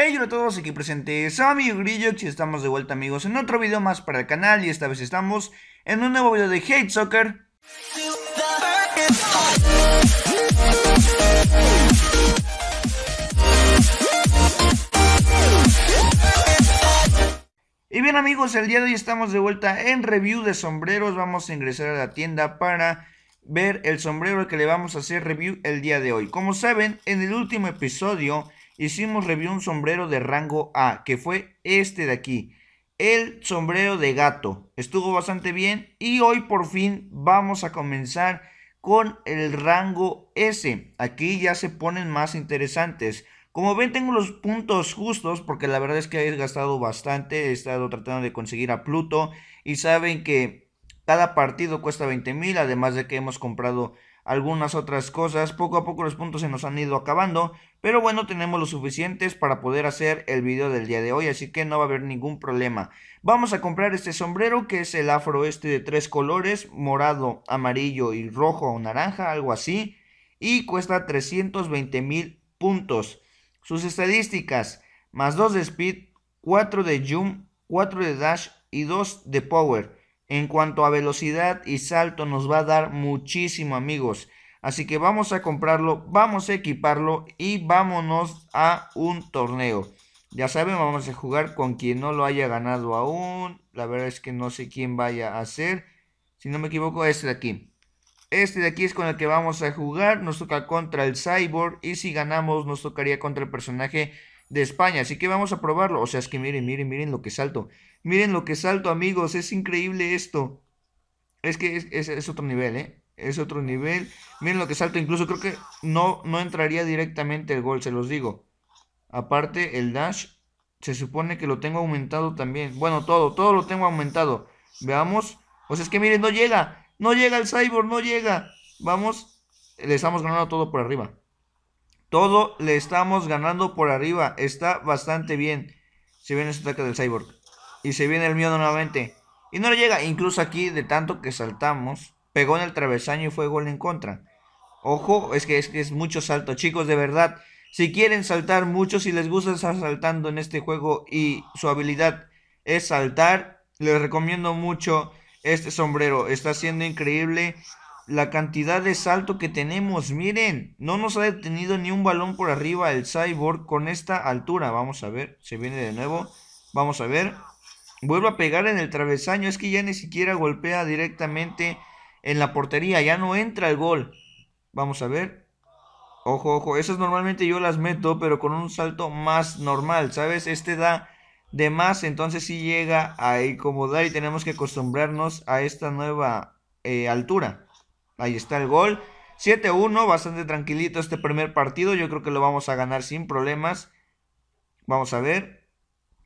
Hey hola a todos, aquí presente Sammy Grillo y estamos de vuelta amigos en otro video más para el canal y esta vez estamos en un nuevo video de Hate Soccer Y bien amigos, el día de hoy estamos de vuelta en review de sombreros, vamos a ingresar a la tienda para ver el sombrero que le vamos a hacer review el día de hoy Como saben, en el último episodio hicimos review un sombrero de rango A, que fue este de aquí, el sombrero de gato. Estuvo bastante bien y hoy por fin vamos a comenzar con el rango S. Aquí ya se ponen más interesantes. Como ven tengo los puntos justos porque la verdad es que he gastado bastante, he estado tratando de conseguir a Pluto y saben que cada partido cuesta 20 mil, además de que hemos comprado algunas otras cosas. Poco a poco los puntos se nos han ido acabando, pero bueno, tenemos lo suficientes para poder hacer el video del día de hoy, así que no va a haber ningún problema. Vamos a comprar este sombrero que es el afro este de tres colores, morado, amarillo y rojo o naranja, algo así, y cuesta 320 mil puntos. Sus estadísticas, más 2 de speed, 4 de jump, 4 de dash y 2 de power. En cuanto a velocidad y salto nos va a dar muchísimo amigos. Así que vamos a comprarlo, vamos a equiparlo y vámonos a un torneo. Ya saben, vamos a jugar con quien no lo haya ganado aún. La verdad es que no sé quién vaya a ser. Si no me equivoco, este de aquí. Este de aquí es con el que vamos a jugar. Nos toca contra el Cyborg. Y si ganamos, nos tocaría contra el personaje de España. Así que vamos a probarlo. O sea, es que miren, miren, miren lo que salto. Miren lo que salto, amigos. Es increíble esto. Es que es, es, otro nivel, ¿eh? Es otro nivel. Miren lo que salto. Incluso creo que no, no entraría directamente el gol, se los digo. Aparte, el dash se supone que lo tengo aumentado también. Bueno, todo, todo lo tengo aumentado. Veamos. O sea, es que miren, no llega. No llega el cyborg, no llega. Vamos. Le estamos ganando todo por arriba. Todo le estamos ganando por arriba. Está bastante bien. Se viene el este ataque del cyborg. Y se viene el mío nuevamente. Y no le llega. Incluso aquí, de tanto que saltamos, pegó en el travesaño y fue gol en contra. Ojo, es que es, que es mucho salto. Chicos, de verdad. Si quieren saltar mucho, si les gusta estar saltando en este juego y su habilidad es saltar, les recomiendo mucho este sombrero. Está siendo increíble la cantidad de salto que tenemos. Miren, no nos ha detenido ni un balón por arriba el Cyborg con esta altura. Vamos a ver, se viene de nuevo. Vamos a ver. Vuelve a pegar en el travesaño. Es que ya ni siquiera golpea directamente en la portería. Ya no entra el gol. Vamos a ver. Ojo, ojo. Esas normalmente yo las meto, pero con un salto más normal, ¿sabes? Este da de más, entonces sí llega a incomodar y tenemos que acostumbrarnos a esta nueva eh, altura. Ahí está el gol. 7-1, bastante tranquilito este primer partido. Yo creo que lo vamos a ganar sin problemas. Vamos a ver.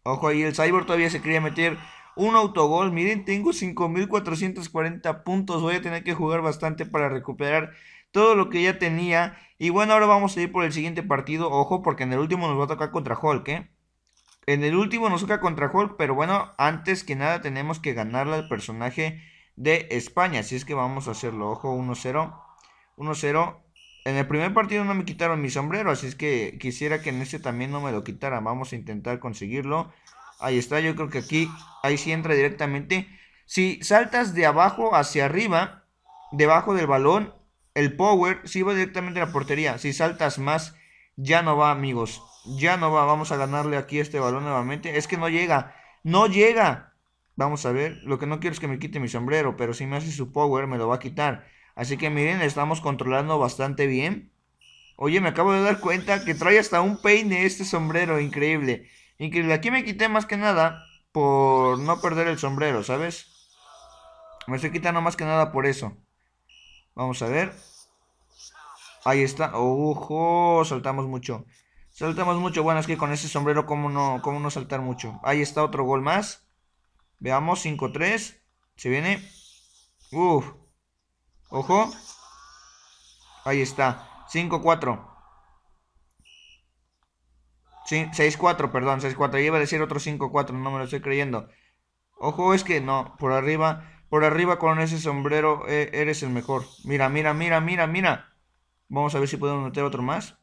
Ojo ahí, el Cyborg todavía se quería meter un autogol. Miren, tengo 5.440 puntos. Voy a tener que jugar bastante para recuperar todo lo que ya tenía. Y bueno, ahora vamos a ir por el siguiente partido. Ojo, porque en el último nos va a tocar contra Hulk, ¿eh? En el último nos toca contra Hulk, pero bueno, antes que nada tenemos que ganarle al personaje de España. Así es que vamos a hacerlo. Ojo, 1-0. 1-0. En el primer partido no me quitaron mi sombrero, así es que quisiera que en este también no me lo quitaran. Vamos a intentar conseguirlo. Ahí está, yo creo que aquí, ahí sí entra directamente. Si saltas de abajo hacia arriba, debajo del balón, el power si va directamente a la portería. Si saltas más, ya no va, amigos. Ya no va. Vamos a ganarle aquí este balón nuevamente. Es que no llega. No llega. Vamos a ver, lo que no quiero es que me quite mi sombrero, pero si me hace su power me lo va a quitar. Así que miren, estamos controlando bastante bien. Oye, me acabo de dar cuenta que trae hasta un peine este sombrero, increíble. Increíble, aquí me quité más que nada por no perder el sombrero, ¿sabes? Me estoy quitando más que nada por eso. Vamos a ver. Ahí está. ¡Ojo! Saltamos mucho. Saltamos mucho. Bueno, es que con ese sombrero, ¿cómo no, cómo no saltar mucho? Ahí está otro gol más. Veamos, 5-3. Se viene. Uf. Ojo. Ahí está. 5-4. 6-4, perdón, 6-4. Iba a decir otro 5-4, no me lo estoy creyendo. Ojo, es que no, por arriba, por arriba con ese sombrero eh, eres el mejor. Mira, mira, mira, mira, mira. Vamos a ver si podemos meter otro más.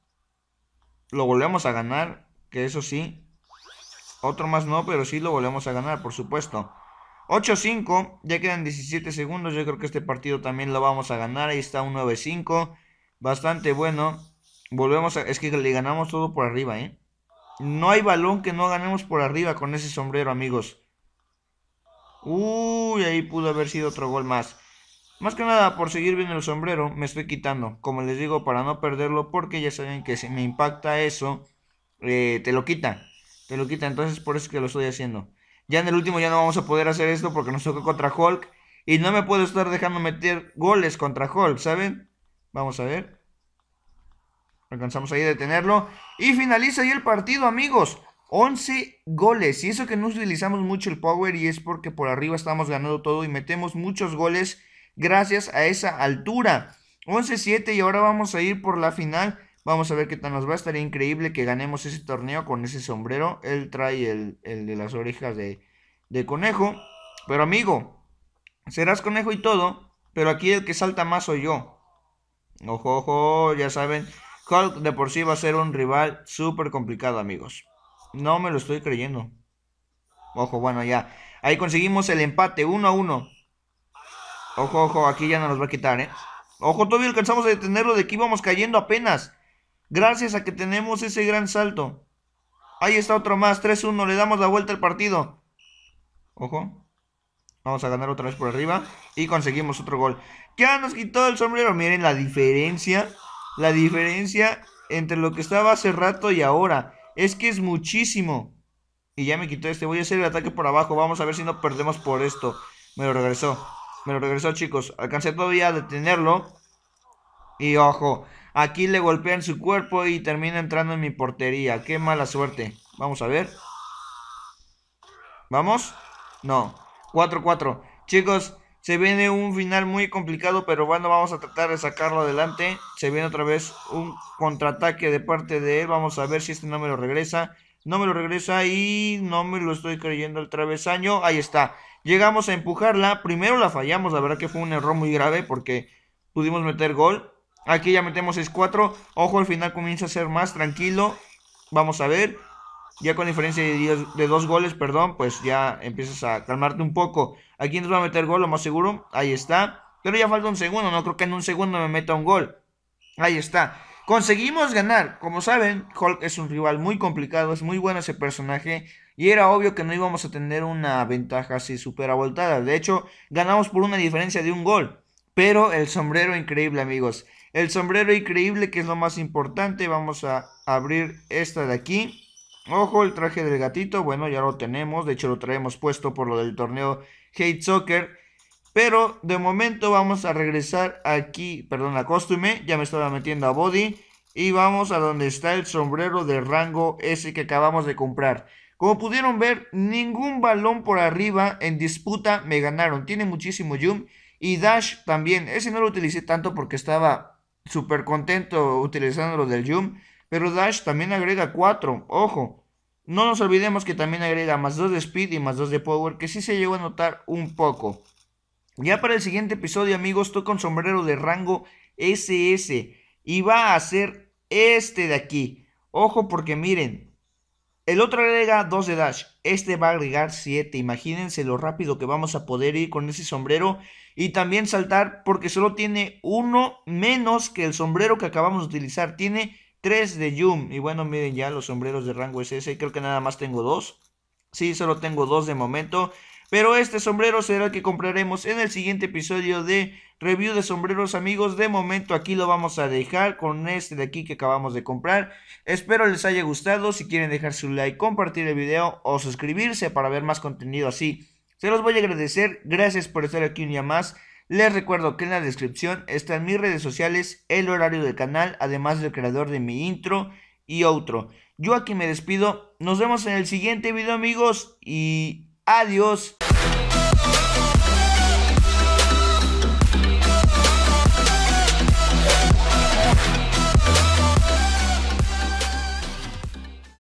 Lo volvemos a ganar, que eso sí. Otro más no, pero sí lo volvemos a ganar, por supuesto. 8-5, ya quedan 17 segundos. Yo creo que este partido también lo vamos a ganar. Ahí está un 9-5. Bastante bueno. Volvemos a... Es que le ganamos todo por arriba, ¿eh? No hay balón que no ganemos por arriba con ese sombrero, amigos. Uy, ahí pudo haber sido otro gol más. Más que nada, por seguir viendo el sombrero, me estoy quitando. Como les digo, para no perderlo, porque ya saben que si me impacta eso, eh, te lo quita. Te lo quita, entonces por eso es que lo estoy haciendo. Ya en el último ya no vamos a poder hacer esto porque nos toca contra Hulk. Y no me puedo estar dejando meter goles contra Hulk, ¿saben? Vamos a ver. Alcanzamos ahí a detenerlo. Y finaliza ahí el partido, amigos. 11 goles. Y eso que no utilizamos mucho el power y es porque por arriba estamos ganando todo y metemos muchos goles gracias a esa altura. 11-7 y ahora vamos a ir por la final Vamos a ver qué tal nos va. a estar increíble que ganemos ese torneo con ese sombrero. Él trae el, de las orejas de, de conejo. Pero amigo, serás conejo y todo. Pero aquí el que salta más soy yo. Ojo, ojo, ya saben. Hulk de por sí va a ser un rival súper complicado, amigos. No me lo estoy creyendo. Ojo, bueno, ya. Ahí conseguimos el empate, 1 a 1. Ojo, ojo, aquí ya no nos va a quitar, ¿eh? Ojo, todavía alcanzamos a detenerlo de que íbamos cayendo apenas. Gracias a que tenemos ese gran salto. Ahí está otro más. 3-1. Le damos la vuelta al partido. Ojo. Vamos a ganar otra vez por arriba. Y conseguimos otro gol. Ya nos quitó el sombrero. Miren la diferencia. La diferencia entre lo que estaba hace rato y ahora. Es que es muchísimo. Y ya me quitó este. Voy a hacer el ataque por abajo. Vamos a ver si no perdemos por esto. Me lo regresó. Me lo regresó, chicos. Alcancé todavía a detenerlo. Y ojo. Aquí le golpean su cuerpo y termina entrando en mi portería. Qué mala suerte. Vamos a ver. ¿Vamos? No. 4-4. Chicos, se viene un final muy complicado, pero bueno, vamos a tratar de sacarlo adelante. Se viene otra vez un contraataque de parte de él. Vamos a ver si este no me lo regresa. No me lo regresa y no me lo estoy creyendo el travesaño. Ahí está. Llegamos a empujarla. Primero la fallamos. La verdad que fue un error muy grave porque pudimos meter gol. Aquí ya metemos 6-4. Ojo, al final comienza a ser más tranquilo. Vamos a ver. Ya con diferencia de, dos goles, perdón, pues ya empiezas a calmarte un poco. Aquí nos va a meter gol, lo más seguro. Ahí está. Pero ya falta un segundo. No creo que en un segundo me meta un gol. Ahí está. Conseguimos ganar. Como saben, Hulk es un rival muy complicado. Es muy bueno ese personaje. Y era obvio que no íbamos a tener una ventaja así súper avoltada. De hecho, ganamos por una diferencia de un gol. Pero el sombrero increíble, amigos. El sombrero increíble, que es lo más importante. Vamos a abrir esta de aquí. Ojo, el traje del gatito. Bueno, ya lo tenemos. De hecho, lo traemos puesto por lo del torneo Hate Soccer. Pero de momento vamos a regresar aquí, perdón, a costume. Ya me estaba metiendo a body. Y vamos a donde está el sombrero de rango ese que acabamos de comprar. Como pudieron ver, ningún balón por arriba en disputa me ganaron. Tiene muchísimo jump. Y Dash también. Ese no lo utilicé tanto porque estaba súper contento utilizando lo del Zoom. Pero Dash también agrega 4. Ojo, no nos olvidemos que también agrega más 2 de Speed y más 2 de Power, que sí se llegó a notar un poco. Ya para el siguiente episodio, amigos, Toca un sombrero de rango SS. Y va a ser este de aquí. Ojo porque miren, el otro agrega 2 de dash. Este va a agregar 7. Imagínense lo rápido que vamos a poder ir con ese sombrero. Y también saltar porque solo tiene uno menos que el sombrero que acabamos de utilizar. Tiene 3 de Yum. Y bueno, miren ya los sombreros de rango SS. Creo que nada más tengo 2. Sí, solo tengo 2 de momento. Pero este sombrero será el que compraremos en el siguiente episodio de review de sombreros amigos. De momento aquí lo vamos a dejar con este de aquí que acabamos de comprar. Espero les haya gustado. Si quieren dejar su like, compartir el video o suscribirse para ver más contenido así. Se los voy a agradecer. Gracias por estar aquí un día más. Les recuerdo que en la descripción están mis redes sociales, el horario del canal, además del creador de mi intro y otro. Yo aquí me despido. Nos vemos en el siguiente video amigos y Adiós.